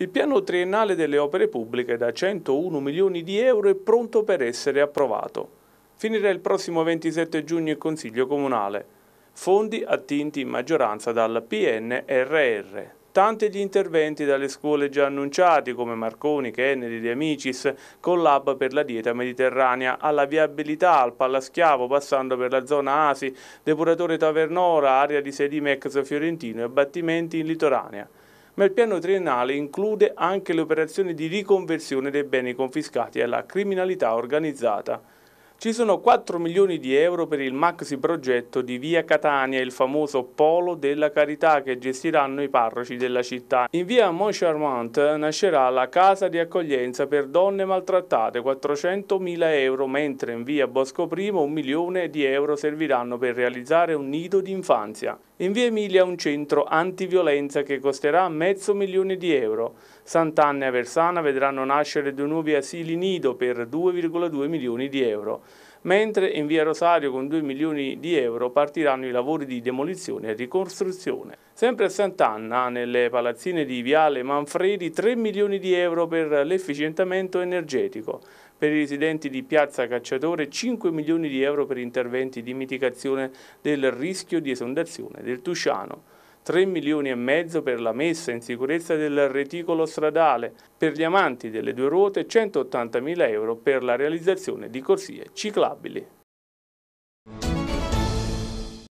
Il piano triennale delle opere pubbliche da 101 milioni di euro è pronto per essere approvato. Finirà il prossimo 27 giugno il Consiglio Comunale. Fondi attinti in maggioranza dal PNRR. Tanti gli interventi dalle scuole già annunciati come Marconi, Kennedy, De Amicis, collab per la dieta mediterranea, alla viabilità, al Pallaschiavo, passando per la zona Asi, depuratore Tavernora, area di Sedimex fiorentino e abbattimenti in litoranea ma il piano triennale include anche le operazioni di riconversione dei beni confiscati alla criminalità organizzata. Ci sono 4 milioni di euro per il maxi progetto di Via Catania, il famoso polo della carità che gestiranno i parroci della città. In via Montcharmant nascerà la casa di accoglienza per donne maltrattate, 400.000 euro, mentre in via Bosco I un milione di euro serviranno per realizzare un nido d'infanzia. In via Emilia un centro antiviolenza che costerà mezzo milione di euro. Sant'Anna e Aversana vedranno nascere due nuovi asili nido per 2,2 milioni di euro mentre in via Rosario con 2 milioni di euro partiranno i lavori di demolizione e ricostruzione. Sempre a Sant'Anna, nelle palazzine di Viale Manfredi, 3 milioni di euro per l'efficientamento energetico, per i residenti di Piazza Cacciatore 5 milioni di euro per interventi di mitigazione del rischio di esondazione del Tusciano. 3 milioni e mezzo per la messa in sicurezza del reticolo stradale, per gli amanti delle due ruote 180 mila euro per la realizzazione di corsie ciclabili.